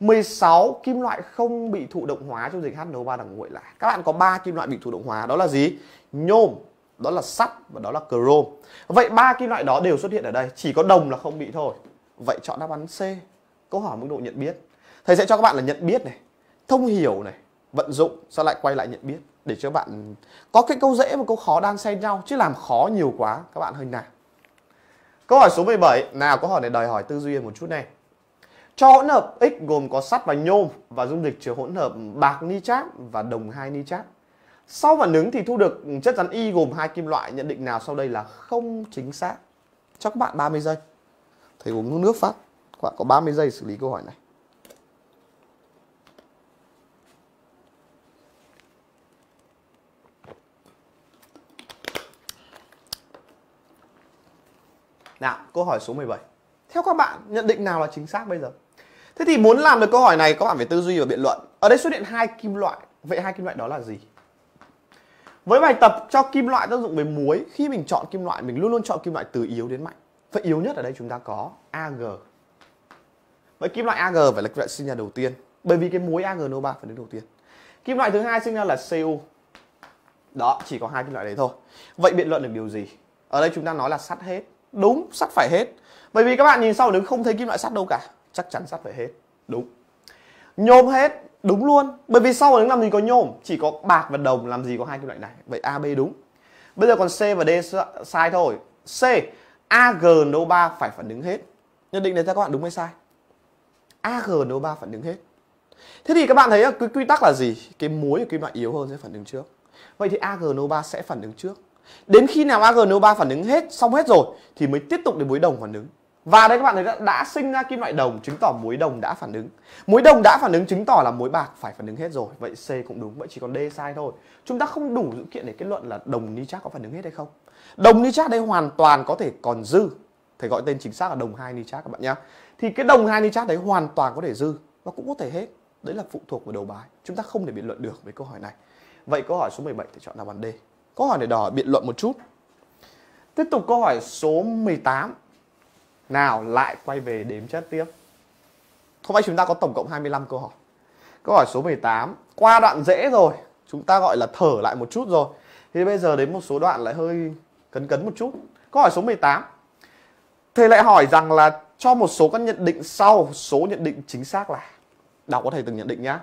A: 16 kim loại không bị thụ động hóa trong dịch HNO3 đẳng nguội lại. Các bạn có 3 kim loại bị thụ động hóa, đó là gì? Nhôm, đó là sắt và đó là chrome. Vậy ba kim loại đó đều xuất hiện ở đây, chỉ có đồng là không bị thôi. Vậy chọn đáp án C. Câu hỏi mức độ nhận biết. Thầy sẽ cho các bạn là nhận biết này, thông hiểu này, vận dụng, sao lại quay lại nhận biết để cho bạn có cái câu dễ và câu khó đang xen nhau chứ làm khó nhiều quá các bạn hơi nản. Câu hỏi số 17 nào câu hỏi này đòi hỏi tư duy một chút này. Cho hỗn hợp X gồm có sắt và nhôm và dung dịch chứa hỗn hợp bạc nitrat và đồng hai nitrat. Sau phản ứng thì thu được chất rắn Y gồm hai kim loại nhận định nào sau đây là không chính xác. Cho các bạn 30 giây. Thầy uống nước phát. Các bạn có 30 giây xử lý câu hỏi này. Nào, câu hỏi số 17. Theo các bạn, nhận định nào là chính xác bây giờ? Thế thì muốn làm được câu hỏi này các bạn phải tư duy và biện luận. Ở đây xuất hiện hai kim loại. Vậy hai kim loại đó là gì? Với bài tập cho kim loại tác dụng với muối, khi mình chọn kim loại mình luôn luôn chọn kim loại từ yếu đến mạnh. Vậy yếu nhất ở đây chúng ta có Ag. Vậy kim loại Ag phải là kim loại sinh ra đầu tiên, bởi vì cái muối AgNO3 phải đến đầu tiên. Kim loại thứ hai sinh ra là Cu Đó, chỉ có hai kim loại đấy thôi. Vậy biện luận được điều gì? Ở đây chúng ta nói là sắt hết đúng sắt phải hết bởi vì các bạn nhìn sau nếu không thấy kim loại sắt đâu cả chắc chắn sắt phải hết đúng nhôm hết đúng luôn bởi vì sau này làm gì có nhôm chỉ có bạc và đồng làm gì có hai kim loại này vậy ab đúng bây giờ còn c và d sai thôi c ag no 3 phải phản ứng hết nhận định này theo các bạn đúng hay sai ag no 3 phản ứng hết thế thì các bạn thấy cái quy tắc là gì cái muối của kim loại yếu hơn sẽ phản ứng trước vậy thì ag no 3 sẽ phản ứng trước Đến khi nào AgNO3 phản ứng hết xong hết rồi thì mới tiếp tục đến muối đồng phản ứng. Và đây các bạn thấy đã, đã sinh ra kim loại đồng chứng tỏ muối đồng đã phản ứng. Muối đồng đã phản ứng chứng tỏ là muối bạc phải phản ứng hết rồi. Vậy C cũng đúng, vậy chỉ còn D sai thôi. Chúng ta không đủ dữ kiện để kết luận là đồng nitrat có phản ứng hết hay không. Đồng nitrat đây hoàn toàn có thể còn dư. Thầy gọi tên chính xác là đồng 2 nitrat các bạn nhé. Thì cái đồng 2 nitrat đấy hoàn toàn có thể dư và cũng có thể hết. Đấy là phụ thuộc vào đầu bài. Chúng ta không thể biện luận được với câu hỏi này. Vậy câu hỏi số 17 thì chọn là án D. Câu hỏi này đòi hỏi biện luận một chút. Tiếp tục câu hỏi số 18. Nào lại quay về đếm chất tiếp. Hôm nay chúng ta có tổng cộng 25 câu hỏi. Câu hỏi số 18. Qua đoạn dễ rồi, chúng ta gọi là thở lại một chút rồi. Thì bây giờ đến một số đoạn lại hơi cấn cấn một chút. Câu hỏi số 18. Thầy lại hỏi rằng là cho một số các nhận định sau, số nhận định chính xác là. Đọc có thầy từng nhận định nhá.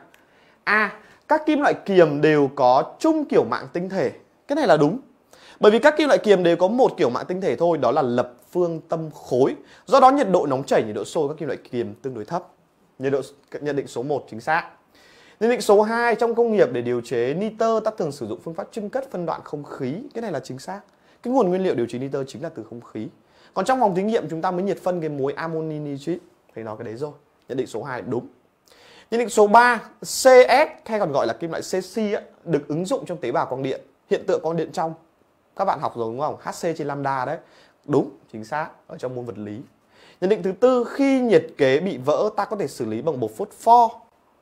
A: A. Các kim loại kiềm đều có chung kiểu mạng tinh thể cái này là đúng. Bởi vì các kim loại kiềm đều có một kiểu mạng tinh thể thôi, đó là lập phương tâm khối. Do đó nhiệt độ nóng chảy, nhiệt độ sôi các kim loại kiềm tương đối thấp. Nhiệt độ nhận định số 1 chính xác. Nhận định số 2 trong công nghiệp để điều chế nitơ ta thường sử dụng phương pháp chưng cất phân đoạn không khí, cái này là chính xác. Cái nguồn nguyên liệu điều chế nitơ chính là từ không khí. Còn trong phòng thí nghiệm chúng ta mới nhiệt phân cái muối amoni nitrit thì nói cái đấy rồi. Nhận định số 2 đúng. Nhận định số 3, CS hay còn gọi là kim loại cc được ứng dụng trong tế bào quang điện hiện tượng con điện trong các bạn học rồi đúng không hc trên lambda đấy đúng chính xác ở trong môn vật lý nhận định thứ tư khi nhiệt kế bị vỡ ta có thể xử lý bằng bột phốt pho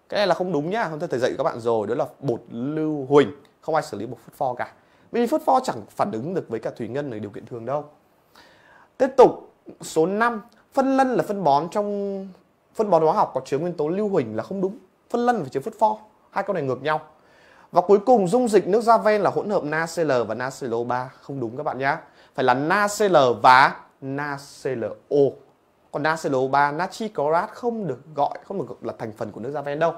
A: cái này là không đúng nhá hôm tôi thầy dạy các bạn rồi đó là bột lưu huỳnh không ai xử lý bột phốt pho cả vì phốt pho chẳng phản ứng được với cả thủy ngân ở điều kiện thường đâu tiếp tục số 5 phân lân là phân bón trong phân bón hóa học có chứa nguyên tố lưu huỳnh là không đúng phân lân phải chứa phốt pho hai câu này ngược nhau và cuối cùng dung dịch nước da ven là hỗn hợp NaCl và NaClO3, không đúng các bạn nhé. Phải là NaCl và NaClO. Còn NaClO3, natri chlorat không được gọi, không được là thành phần của nước da ven đâu.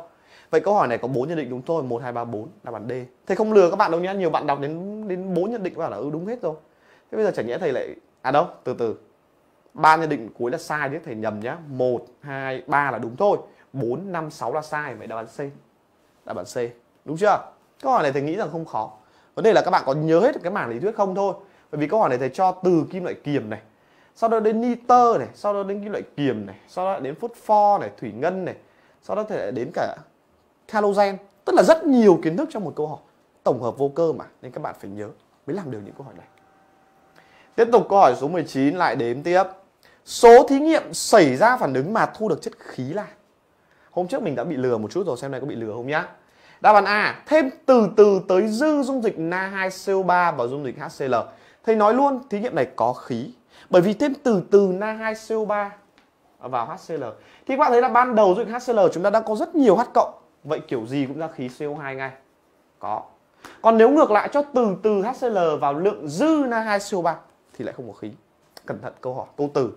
A: Vậy câu hỏi này có 4 nhận định đúng thôi, 1 2 3 4 là bản D. Thầy không lừa các bạn đâu nhá, nhiều bạn đọc đến đến 4 nhận định bảo là ừ đúng hết rồi. Thế bây giờ chẳng nhẽ thầy lại à đâu, từ từ. Ba nhận định cuối là sai chứ thầy nhầm nhá. 1 2 3 là đúng thôi. 4 5 6 là sai, vậy đáp án C. Đáp án C. Đúng chưa? câu hỏi này thầy nghĩ rằng không khó vấn đề là các bạn có nhớ hết cái mảng lý thuyết không thôi bởi vì câu hỏi này thầy cho từ kim loại kiềm này sau đó đến nitơ này sau đó đến kim loại kiềm này sau đó đến phốt pho này thủy ngân này sau đó thể đến cả halogen tức là rất nhiều kiến thức trong một câu hỏi tổng hợp vô cơ mà nên các bạn phải nhớ mới làm được những câu hỏi này tiếp tục câu hỏi số 19 lại đếm tiếp số thí nghiệm xảy ra phản ứng mà thu được chất khí là hôm trước mình đã bị lừa một chút rồi xem này có bị lừa không nhá Đáp án A, thêm từ từ tới dư dung dịch Na 2 CO3 vào dung dịch HCl. Thầy nói luôn, thí nghiệm này có khí. Bởi vì thêm từ từ Na 2 CO3 vào HCl. Thì các bạn thấy là ban đầu dung dịch HCl chúng ta đang có rất nhiều H cộng. Vậy kiểu gì cũng ra khí CO2 ngay. Có. Còn nếu ngược lại cho từ từ HCl vào lượng dư Na 2 CO3 thì lại không có khí. Cẩn thận câu hỏi, câu từ.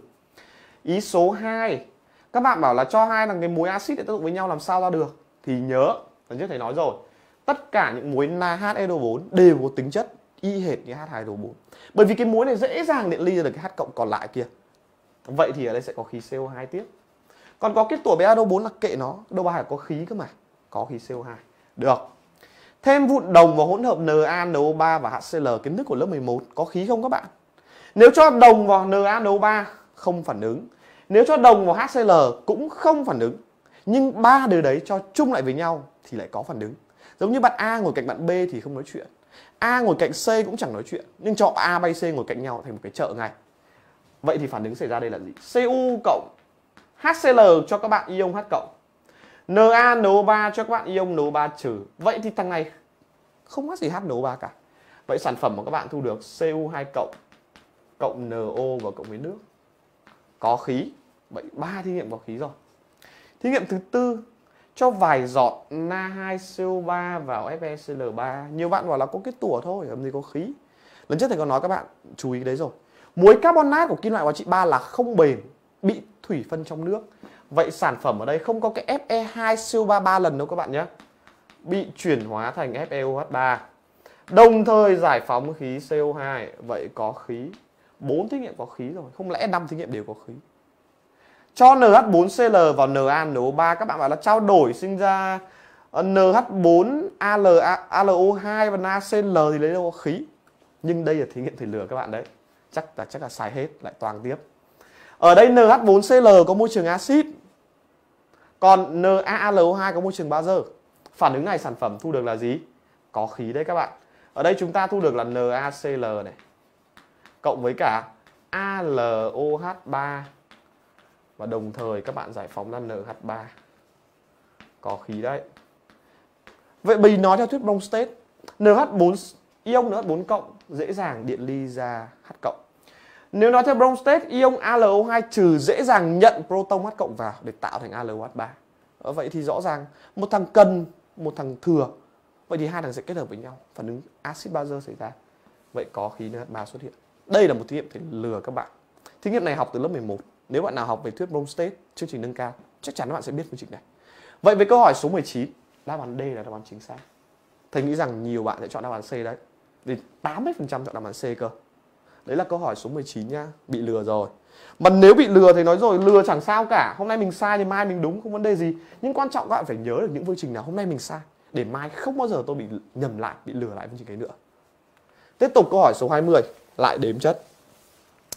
A: Ý số 2, các bạn bảo là cho hai thằng cái muối axit để tác dụng với nhau làm sao ra được? Thì nhớ và trước thầy nói rồi tất cả những muối Na HNO4 đều có tính chất y hệt như H2O4 bởi vì cái muối này dễ dàng điện ly ra được cái H cộng còn lại kia vậy thì ở đây sẽ có khí CO2 tiếp còn có kết tủa bé NO4 là kệ nó đâu phải có khí cơ mà có khí CO2 được thêm vụn đồng vào hỗn hợp NaNO3 và HCl kiến thức của lớp 11 có khí không các bạn nếu cho đồng vào NaNO3 không phản ứng nếu cho đồng vào HCl cũng không phản ứng nhưng ba điều đấy cho chung lại với nhau thì lại có phản ứng giống như bạn A ngồi cạnh bạn B thì không nói chuyện A ngồi cạnh C cũng chẳng nói chuyện nhưng cho A bay C ngồi cạnh nhau thành một cái chợ ngay vậy thì phản ứng xảy ra đây là gì Cu cộng HCl cho các bạn ion H cộng Na NO3 cho các bạn ion NO3 trừ vậy thì thằng này không có gì H NO3 cả vậy sản phẩm mà các bạn thu được Cu2 cộng cộng NO và cộng với nước có khí vậy ba thí nghiệm có khí rồi thí nghiệm thứ tư cho vài giọt Na 2 CO3 vào FeCl3 nhiều bạn bảo là có cái tủa thôi làm gì có khí lần trước thầy có nói các bạn chú ý cái đấy rồi muối carbonat của kim loại hóa trị 3 là không bền bị thủy phân trong nước vậy sản phẩm ở đây không có cái Fe2 CO3 3 lần đâu các bạn nhé bị chuyển hóa thành FeOH3 đồng thời giải phóng khí CO2 vậy có khí 4 thí nghiệm có khí rồi không lẽ 5 thí nghiệm đều có khí cho NH4Cl vào NaNO3 các bạn bảo là trao đổi sinh ra ờ, NH4ALO2 và NaCl thì lấy đâu có khí. Nhưng đây là thí nghiệm thủy lửa các bạn đấy. Chắc là chắc là sai hết, lại toàn tiếp. Ở đây NH4Cl có môi trường axit. Còn NaALO2 có môi trường bazơ. Phản ứng này sản phẩm thu được là gì? Có khí đấy các bạn. Ở đây chúng ta thu được là NaCl này cộng với cả ALOH3 và đồng thời các bạn giải phóng ra NH3 có khí đấy vậy bì nói theo thuyết Bronsted NH4 ion NH4 cộng dễ dàng điện ly ra H cộng nếu nói theo Bronsted ion AlO2 trừ dễ dàng nhận proton H cộng vào để tạo thành AlOH3 ờ, vậy thì rõ ràng một thằng cần một thằng thừa vậy thì hai thằng sẽ kết hợp với nhau phản ứng axit bazơ xảy ra vậy có khí NH3 xuất hiện đây là một thí nghiệm để lừa các bạn thí nghiệm này học từ lớp 11 nếu bạn nào học về thuyết Rome State, chương trình nâng cao, chắc chắn bạn sẽ biết phương trình này. Vậy về câu hỏi số 19, đáp án D là đáp án chính xác. Thầy nghĩ rằng nhiều bạn sẽ chọn đáp án C đấy. Đến 80% chọn đáp án C cơ. Đấy là câu hỏi số 19 nhá bị lừa rồi. Mà nếu bị lừa thì nói rồi, lừa chẳng sao cả. Hôm nay mình sai thì mai mình đúng, không vấn đề gì. Nhưng quan trọng các bạn phải nhớ được những phương trình nào hôm nay mình sai. Để mai không bao giờ tôi bị nhầm lại, bị lừa lại phương trình ấy nữa. Tiếp tục câu hỏi số 20, lại đếm chất.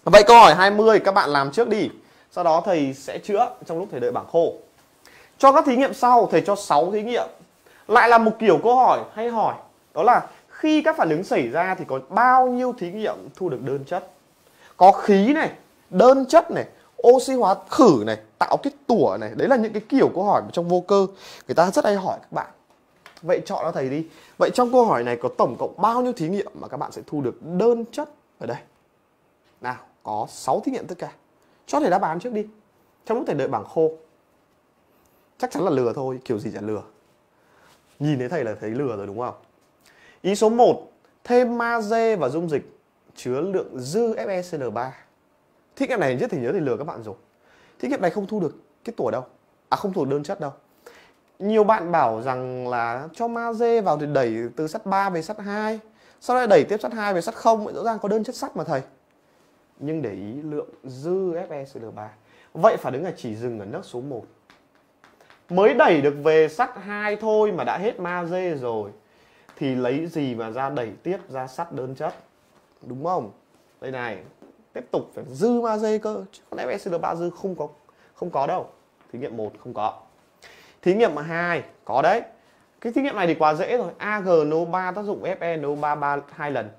A: Vậy câu hỏi 20 các bạn làm trước đi. Sau đó thầy sẽ chữa trong lúc thầy đợi bảng khô. Cho các thí nghiệm sau, thầy cho 6 thí nghiệm. Lại là một kiểu câu hỏi hay hỏi, đó là khi các phản ứng xảy ra thì có bao nhiêu thí nghiệm thu được đơn chất? Có khí này, đơn chất này, oxy hóa khử này, tạo kết tủa này, đấy là những cái kiểu câu hỏi trong vô cơ người ta rất hay hỏi các bạn. Vậy chọn cho thầy đi. Vậy trong câu hỏi này có tổng cộng bao nhiêu thí nghiệm mà các bạn sẽ thu được đơn chất ở đây? Nào, có 6 thí nghiệm tất cả cho thể đáp án trước đi trong lúc thầy đợi bảng khô chắc chắn là lừa thôi kiểu gì chả lừa nhìn thấy thầy là thấy lừa rồi đúng không ý số 1 thêm ma magie và dung dịch chứa lượng dư FeCl3 thí nghiệm này nhất thì nhớ thì lừa các bạn rồi thí nghiệm này không thu được kết tủa đâu à không thu được đơn chất đâu nhiều bạn bảo rằng là cho ma magie vào thì đẩy từ sắt 3 về sắt 2 sau đó đẩy tiếp sắt 2 về sắt không rõ ràng có đơn chất sắt mà thầy nhưng để ý lượng dư FeCl3. Vậy phản ứng là chỉ dừng ở nước số 1. Mới đẩy được về sắt 2 thôi mà đã hết magie rồi. Thì lấy gì mà ra đẩy tiếp ra sắt đơn chất. Đúng không? Đây này, tiếp tục phải dư magie cơ. Chứ còn FeCl3 dư không có không có đâu. Thí nghiệm 1 không có. Thí nghiệm 2 có đấy. Cái thí nghiệm này thì quá dễ rồi. AgNO3 tác dụng FeNO3 3 hai lần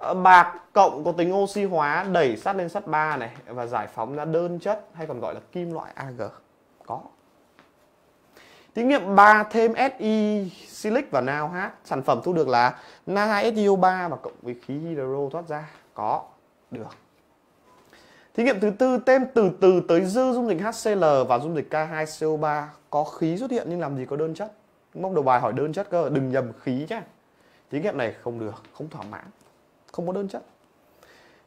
A: Ờ, bạc cộng có tính oxy hóa đẩy sắt lên sắt 3 này và giải phóng ra đơn chất hay còn gọi là kim loại Ag có Thí nghiệm 3 thêm Si silic và NaOH Sản phẩm thu được là Na 2 SiO3 và cộng với khí hydro thoát ra Có, được Thí nghiệm thứ tư thêm từ từ tới dư dung dịch HCl và dung dịch K2CO3 Có khí xuất hiện nhưng làm gì có đơn chất Móc đầu bài hỏi đơn chất cơ, đừng nhầm khí nhé Thí nghiệm này không được, không thỏa mãn không có đơn chất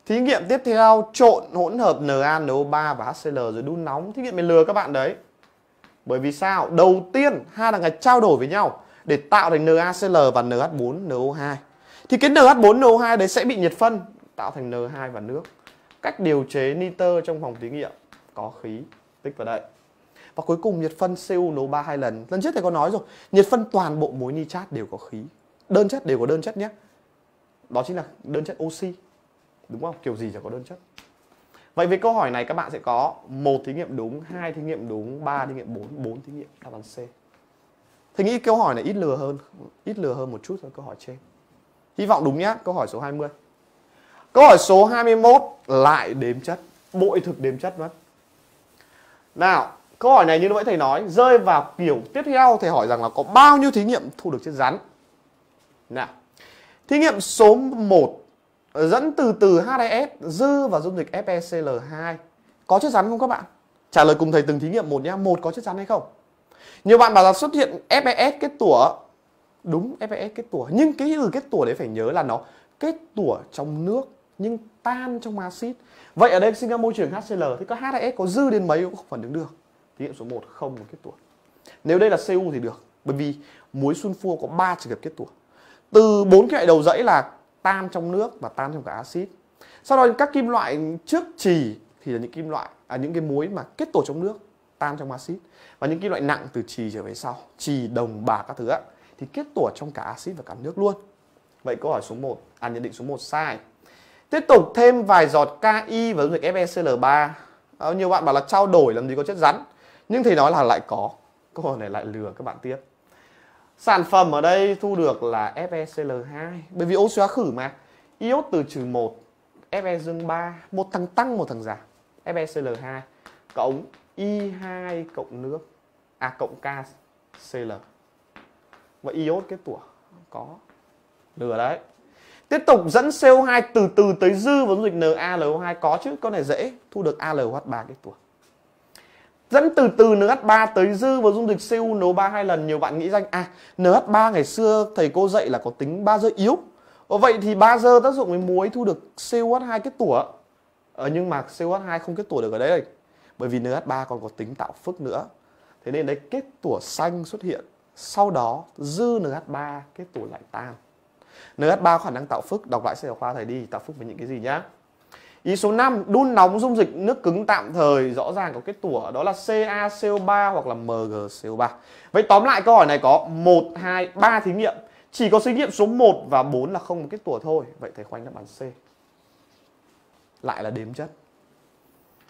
A: thí nghiệm tiếp theo trộn hỗn hợp NaNO3 và HCl rồi đun nóng thí nghiệm mình lừa các bạn đấy bởi vì sao đầu tiên hai thằng này trao đổi với nhau để tạo thành NaCl và NH4NO2 thì cái NH4NO2 đấy sẽ bị nhiệt phân tạo thành N2 và nước cách điều chế nitơ trong phòng thí nghiệm có khí tích vào đây và cuối cùng nhiệt phân CuNO3 hai lần lần trước thầy có nói rồi nhiệt phân toàn bộ muối nitrat đều có khí đơn chất đều có đơn chất nhé đó chính là đơn chất oxy đúng không kiểu gì chả có đơn chất vậy với câu hỏi này các bạn sẽ có một thí nghiệm đúng hai thí nghiệm đúng ba thí nghiệm bốn bốn thí nghiệm đáp án c thì nghĩ câu hỏi này ít lừa hơn ít lừa hơn một chút thôi câu hỏi trên hy vọng đúng nhá câu hỏi số 20 câu hỏi số 21 lại đếm chất bội thực đếm chất mất nào câu hỏi này như lúc nãy thầy nói rơi vào kiểu tiếp theo thầy hỏi rằng là có bao nhiêu thí nghiệm thu được chất rắn nào Thí nghiệm số 1 dẫn từ từ HES dư và dung dịch FeCl2. Có chất rắn không các bạn? Trả lời cùng thầy từng thí nghiệm một nhé. Một có chất rắn hay không? Nhiều bạn bảo là xuất hiện FeS kết tủa. Đúng FeS kết tủa, nhưng cái từ kết tủa đấy phải nhớ là nó kết tủa trong nước nhưng tan trong axit. Vậy ở đây sinh ra môi trường HCl thì có HES có dư đến mấy cũng không phản ứng được. Thí nghiệm số 1 không một kết tủa. Nếu đây là Cu thì được, bởi vì muối sunfua có 3 trường hợp kết tủa từ bốn cái loại đầu dãy là tan trong nước và tan trong cả axit sau đó các kim loại trước trì thì là những kim loại à, những cái muối mà kết tổ trong nước tan trong axit và những kim loại nặng từ trì trở về sau trì đồng bạc các thứ ạ thì kết tủa trong cả axit và cả nước luôn vậy câu hỏi số 1 à nhận định số 1 sai tiếp tục thêm vài giọt Ki với dung dịch FeCl3 à, ờ, nhiều bạn bảo là trao đổi làm gì có chất rắn nhưng thì nói là lại có câu hỏi này lại lừa các bạn tiếp Sản phẩm ở đây thu được là FeCl2 Bởi vì oxy hóa khử mà Iốt từ trừ 1 Fe dương 3 một thằng tăng một thằng giảm FeCl2 cộng I2 cộng nước À cộng KCl Và iốt kết tủa Có Lừa đấy Tiếp tục dẫn CO2 từ từ tới dư với dung dịch NaLO2 có chứ, con này dễ, thu được ALH3 kết tủa dẫn từ từ NH3 tới dư và dung dịch Cu nấu 3 hai lần nhiều bạn nghĩ rằng à NH3 ngày xưa thầy cô dạy là có tính ba dơ yếu ờ, vậy thì ba dơ tác dụng với muối thu được COH2 kết tủa ờ, nhưng mà COH2 không kết tủa được ở đấy này. bởi vì NH3 còn có tính tạo phức nữa thế nên đấy kết tủa xanh xuất hiện sau đó dư NH3 kết tủa lại tan NH3 khả năng tạo phức đọc lại sách giáo khoa thầy đi tạo phức với những cái gì nhá Ý số 5, đun nóng dung dịch nước cứng tạm thời rõ ràng có kết tủa đó là CaCO3 hoặc là MgCO3. Vậy tóm lại câu hỏi này có 1 2 3 thí nghiệm. Chỉ có thí nghiệm số 1 và 4 là không có kết tủa thôi. Vậy thầy khoanh đáp án C. Lại là đếm chất.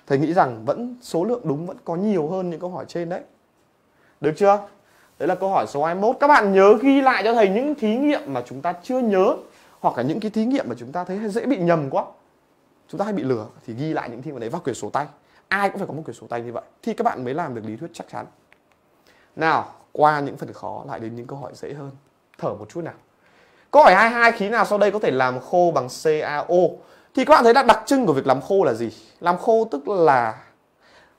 A: Thầy nghĩ rằng vẫn số lượng đúng vẫn có nhiều hơn những câu hỏi trên đấy. Được chưa? Đấy là câu hỏi số 21. Các bạn nhớ ghi lại cho thầy những thí nghiệm mà chúng ta chưa nhớ hoặc là những cái thí nghiệm mà chúng ta thấy dễ bị nhầm quá chúng ta hay bị lừa thì ghi lại những thiên văn đấy vào quyển sổ tay ai cũng phải có một quyển sổ tay như vậy thì các bạn mới làm được lý thuyết chắc chắn nào qua những phần khó lại đến những câu hỏi dễ hơn thở một chút nào câu hỏi 22 khí nào sau đây có thể làm khô bằng CaO thì các bạn thấy là đặc trưng của việc làm khô là gì làm khô tức là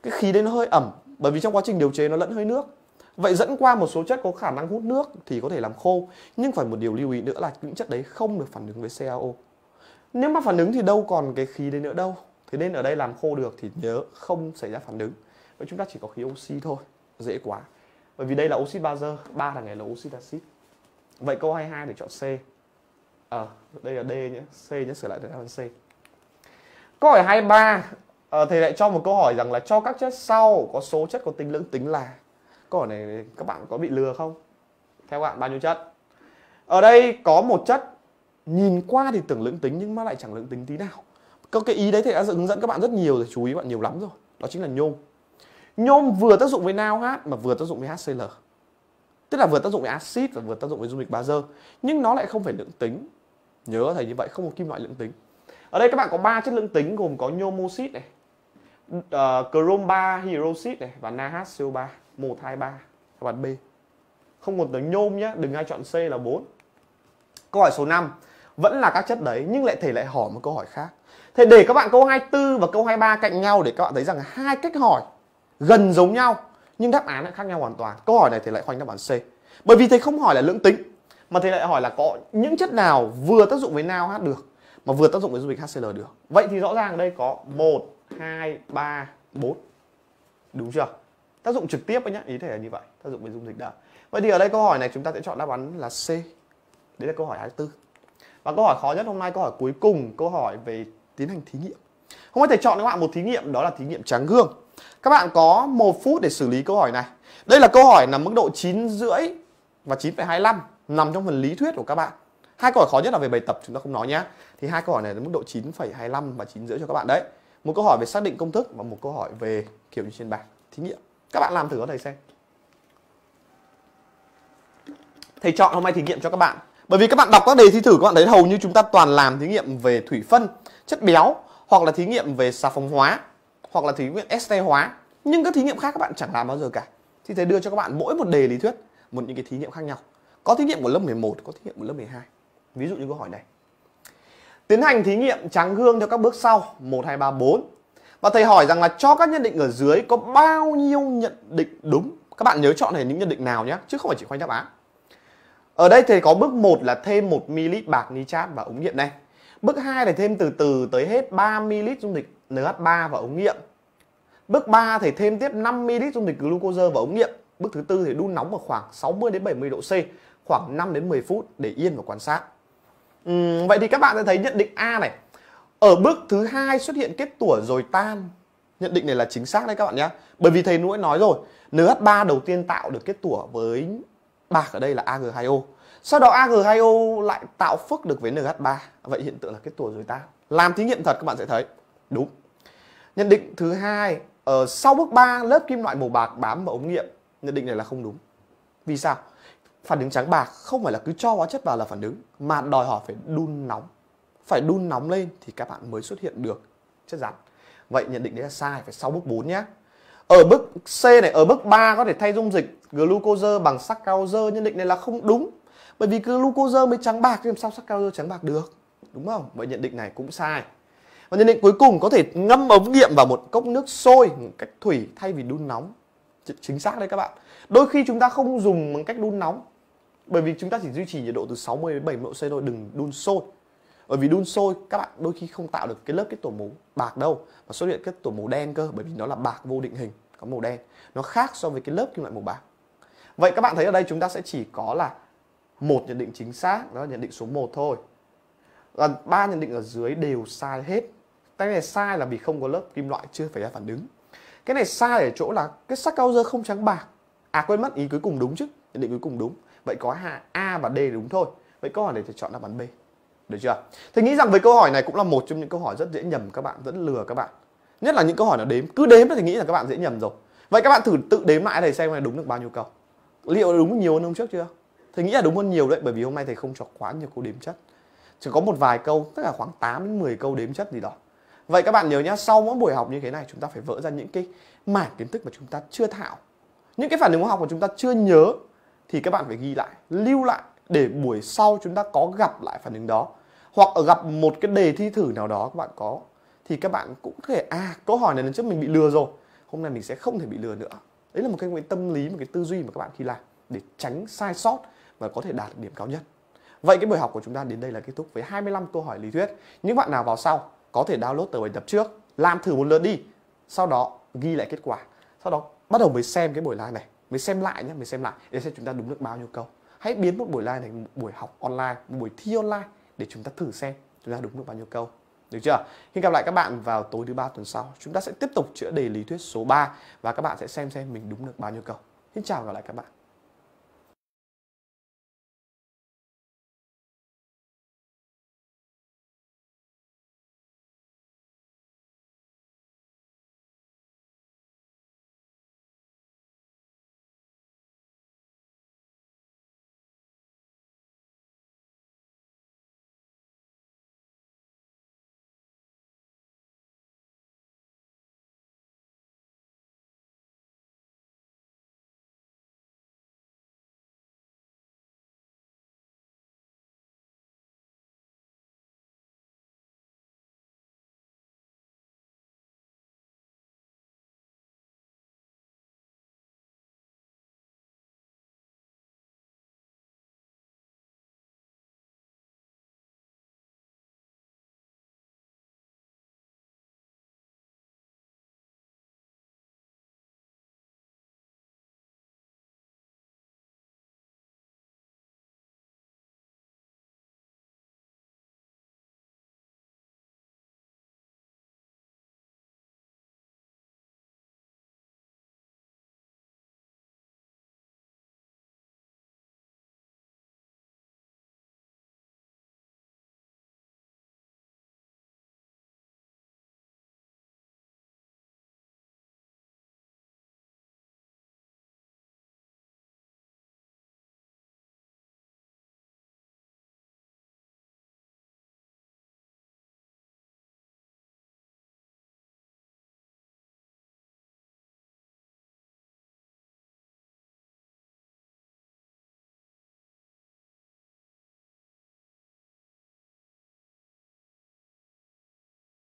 A: cái khí đấy nó hơi ẩm bởi vì trong quá trình điều chế nó lẫn hơi nước vậy dẫn qua một số chất có khả năng hút nước thì có thể làm khô nhưng phải một điều lưu ý nữa là những chất đấy không được phản ứng với CaO nếu mà phản ứng thì đâu còn cái khí đấy nữa đâu thế nên ở đây làm khô được thì nhớ không xảy ra phản ứng và chúng ta chỉ có khí oxy thôi dễ quá bởi vì đây là oxit bazơ ba là này là oxit axit vậy câu 22 để chọn C à, đây là D nhé C nhé sửa lại thành C câu hỏi 23 à, ờ, thầy lại cho một câu hỏi rằng là cho các chất sau có số chất có tính lưỡng tính là câu hỏi này các bạn có bị lừa không theo bạn bao nhiêu chất ở đây có một chất nhìn qua thì tưởng lưỡng tính nhưng mà lại chẳng lưỡng tính tí nào các cái ý đấy thì đã hướng dẫn các bạn rất nhiều rồi chú ý bạn nhiều lắm rồi đó chính là nhôm nhôm vừa tác dụng với nao hát mà vừa tác dụng với HCl tức là vừa tác dụng với axit và vừa tác dụng với dung dịch bazơ nhưng nó lại không phải lượng tính nhớ thầy như vậy không có kim loại lượng tính ở đây các bạn có ba chất lượng tính gồm có nhôm oxit này uh, chrome 3 hydroxit này và NaHCO3 123 các bạn B không còn tới nhôm nhé đừng ai chọn C là 4 câu hỏi số 5 vẫn là các chất đấy nhưng lại thầy lại hỏi một câu hỏi khác thế để các bạn câu 24 và câu 23 cạnh nhau để các bạn thấy rằng hai cách hỏi gần giống nhau nhưng đáp án lại khác nhau hoàn toàn câu hỏi này thầy lại khoanh đáp án C bởi vì thầy không hỏi là lưỡng tính mà thầy lại hỏi là có những chất nào vừa tác dụng với nào hát được mà vừa tác dụng với dung dịch HCl được vậy thì rõ ràng ở đây có 1 2 3 4 đúng chưa tác dụng trực tiếp ấy nhá, ý thầy là như vậy tác dụng với dung dịch đã. vậy thì ở đây câu hỏi này chúng ta sẽ chọn đáp án là C đấy là câu hỏi 24 và câu hỏi khó nhất hôm nay câu hỏi cuối cùng, câu hỏi về tiến hành thí nghiệm. Hôm nay thầy chọn các bạn một thí nghiệm đó là thí nghiệm trắng gương. Các bạn có một phút để xử lý câu hỏi này. Đây là câu hỏi nằm mức độ 9 rưỡi và 9,25 nằm trong phần lý thuyết của các bạn. Hai câu hỏi khó nhất là về bài tập chúng ta không nói nhé, Thì hai câu hỏi này là mức độ 9,25 và 9 rưỡi cho các bạn đấy. Một câu hỏi về xác định công thức và một câu hỏi về kiểu như trên bảng thí nghiệm. Các bạn làm thử cho thầy xem. Thầy chọn hôm nay thí nghiệm cho các bạn bởi vì các bạn đọc các đề thi thử các bạn thấy hầu như chúng ta toàn làm thí nghiệm về thủy phân, chất béo hoặc là thí nghiệm về xà phòng hóa hoặc là thí nghiệm este hóa. Nhưng các thí nghiệm khác các bạn chẳng làm bao giờ cả. Thì thầy đưa cho các bạn mỗi một đề lý thuyết một những cái thí nghiệm khác nhau. Có thí nghiệm của lớp 11, có thí nghiệm của lớp 12. Ví dụ như câu hỏi này. Tiến hành thí nghiệm trắng gương theo các bước sau 1 2 3 4. Và thầy hỏi rằng là cho các nhận định ở dưới có bao nhiêu nhận định đúng? Các bạn nhớ chọn này những nhận định nào nhé, chứ không phải chỉ khoanh đáp án. Ở đây thì có bước 1 là thêm 1 ml bạc nitrat vào ống nghiệm này. Bước 2 thì thêm từ từ tới hết 3 ml dung dịch NH3 vào ống nghiệm. Bước 3 thì thêm tiếp 5 ml dung dịch glucose vào ống nghiệm. Bước thứ tư thì đun nóng ở khoảng 60 đến 70 độ C, khoảng 5 đến 10 phút để yên và quan sát. Uhm, vậy thì các bạn sẽ thấy nhận định A này. Ở bước thứ hai xuất hiện kết tủa rồi tan. Nhận định này là chính xác đấy các bạn nhé. Bởi vì thầy Nũi nói rồi, NH3 đầu tiên tạo được kết tủa với bạc ở đây là Ag2O sau đó Ag2O lại tạo phức được với NH3 vậy hiện tượng là kết tủa rồi ta làm thí nghiệm thật các bạn sẽ thấy đúng nhận định thứ hai ở ờ, sau bước 3 lớp kim loại màu bạc bám vào ống nghiệm nhận định này là không đúng vì sao phản ứng trắng bạc không phải là cứ cho hóa chất vào là phản ứng mà đòi hỏi phải đun nóng phải đun nóng lên thì các bạn mới xuất hiện được chất rắn vậy nhận định đấy là sai phải sau bước 4 nhé ở bước C này ở bước 3 có thể thay dung dịch glucose bằng saccharose nhưng định này là không đúng bởi vì glucose mới trắng bạc thì làm sao saccharose trắng bạc được đúng không vậy nhận định này cũng sai và nhận định cuối cùng có thể ngâm ống nghiệm vào một cốc nước sôi một cách thủy thay vì đun nóng chính xác đấy các bạn đôi khi chúng ta không dùng bằng cách đun nóng bởi vì chúng ta chỉ duy trì nhiệt độ từ 60 đến 70 độ C thôi đừng đun sôi bởi vì đun sôi các bạn đôi khi không tạo được cái lớp kết tổ màu bạc đâu mà xuất hiện kết tổ màu đen cơ bởi vì nó là bạc vô định hình có màu đen nó khác so với cái lớp kim loại màu bạc vậy các bạn thấy ở đây chúng ta sẽ chỉ có là một nhận định chính xác đó là nhận định số 1 thôi còn ba nhận định ở dưới đều sai hết cái này sai là vì không có lớp kim loại chưa phải ra phản ứng cái này sai ở chỗ là cái sắc cao dơ không trắng bạc à quên mất ý cuối cùng đúng chứ nhận định cuối cùng đúng vậy có hạ a và d đúng thôi vậy câu hỏi này phải chọn đáp án b được chưa? Thì nghĩ rằng với câu hỏi này cũng là một trong những câu hỏi rất dễ nhầm các bạn, vẫn lừa các bạn nhất là những câu hỏi là đếm cứ đếm thì nghĩ là các bạn dễ nhầm rồi vậy các bạn thử tự đếm lại thầy xem này đúng được bao nhiêu câu liệu đúng nhiều hơn hôm trước chưa thầy nghĩ là đúng hơn nhiều đấy bởi vì hôm nay thầy không cho quá nhiều câu đếm chất chỉ có một vài câu tức là khoảng 8 đến 10 câu đếm chất gì đó vậy các bạn nhớ nhá sau mỗi buổi học như thế này chúng ta phải vỡ ra những cái mảng kiến thức mà chúng ta chưa thạo những cái phản ứng hóa học mà chúng ta chưa nhớ thì các bạn phải ghi lại lưu lại để buổi sau chúng ta có gặp lại phản ứng đó hoặc ở gặp một cái đề thi thử nào đó các bạn có thì các bạn cũng có thể à câu hỏi này lần trước mình bị lừa rồi hôm nay mình sẽ không thể bị lừa nữa đấy là một cái, một tâm lý một cái tư duy mà các bạn khi làm để tránh sai sót và có thể đạt được điểm cao nhất vậy cái buổi học của chúng ta đến đây là kết thúc với 25 câu hỏi lý thuyết những bạn nào vào sau có thể download tờ bài tập trước làm thử một lượt đi sau đó ghi lại kết quả sau đó bắt đầu mới xem cái buổi live này mới xem lại nhé mới xem lại để xem chúng ta đúng được bao nhiêu câu hãy biến một buổi live thành một buổi học online một buổi thi online để chúng ta thử xem chúng ta đúng được bao nhiêu câu được chưa? Hẹn gặp lại các bạn vào tối thứ ba tuần sau. Chúng ta sẽ tiếp tục chữa đề lý thuyết số 3 và các bạn sẽ xem xem mình đúng được bao nhiêu câu. Xin chào và gặp lại các bạn.